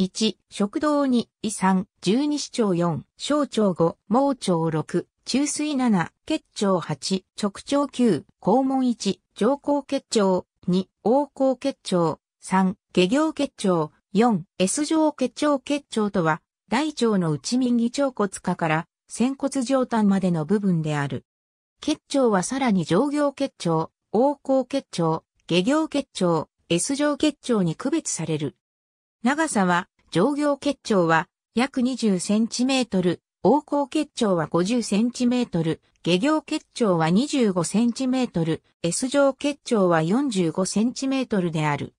1、食道2、胃3、十二指腸4、小腸5、盲腸6、中水7、結腸8、直腸9、肛門1、上行結腸2、横行結腸3、下行結腸4、S 状結腸結腸とは、大腸の内右腸骨下から、仙骨上端までの部分である。結腸はさらに上行結腸、横行結腸、下行結腸、S 状結腸に区別される。長さは、上行結腸は約20センチメートル、横行結腸は50センチメートル、下行結腸は25センチメートル、S 状結腸は45センチメートルである。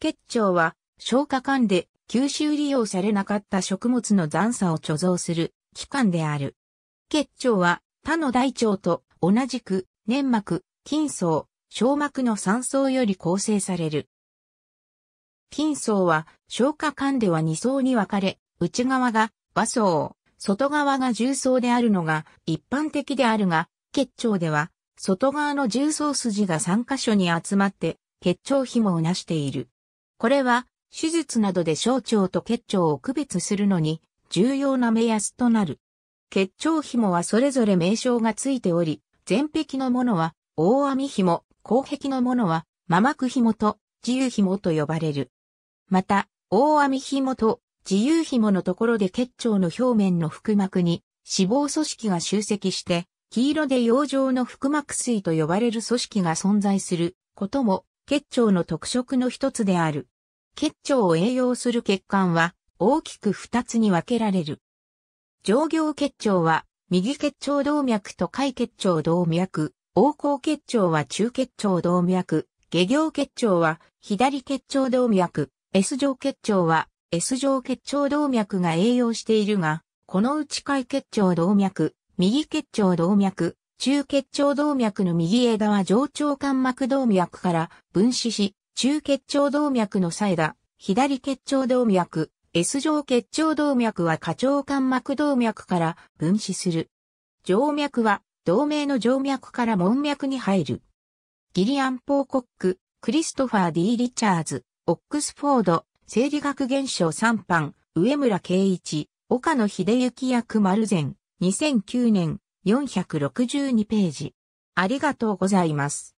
結腸は消化管で吸収利用されなかった食物の残差を貯蔵する器官である。結腸は他の大腸と同じく粘膜、筋層、小膜の酸層より構成される。金層は消化管では2層に分かれ、内側が和層、外側が重層であるのが一般的であるが、結腸では外側の重層筋が3箇所に集まって結腸紐をなしている。これは手術などで小腸と結腸を区別するのに重要な目安となる。結腸紐はそれぞれ名称がついており、前壁のものは大網紐、後壁のものはマ膜紐と自由紐と呼ばれる。また、大網紐と自由紐のところで結腸の表面の腹膜に脂肪組織が集積して、黄色で洋上の腹膜水と呼ばれる組織が存在することも結腸の特色の一つである。結腸を栄養する血管は大きく二つに分けられる。上行結腸は右結腸動脈と下位結腸動脈、横行結腸は中結腸動脈、下行結腸は左結腸動脈、S 状結腸は S 状結腸動脈が栄養しているが、このうち下結腸動脈、右結腸動脈、中結腸動脈の右枝は上腸間膜動脈から分子し、中結腸動脈の左枝、左結腸動脈、S 状結腸動脈は下腸間膜動脈から分子する。静脈は同名の静脈から門脈に入る。ギリアン・ポーコック、クリストファー・ D・ リチャーズ。オックスフォード、生理学現象3版、上村圭一、岡野秀幸役丸善、2009年、462ページ。ありがとうございます。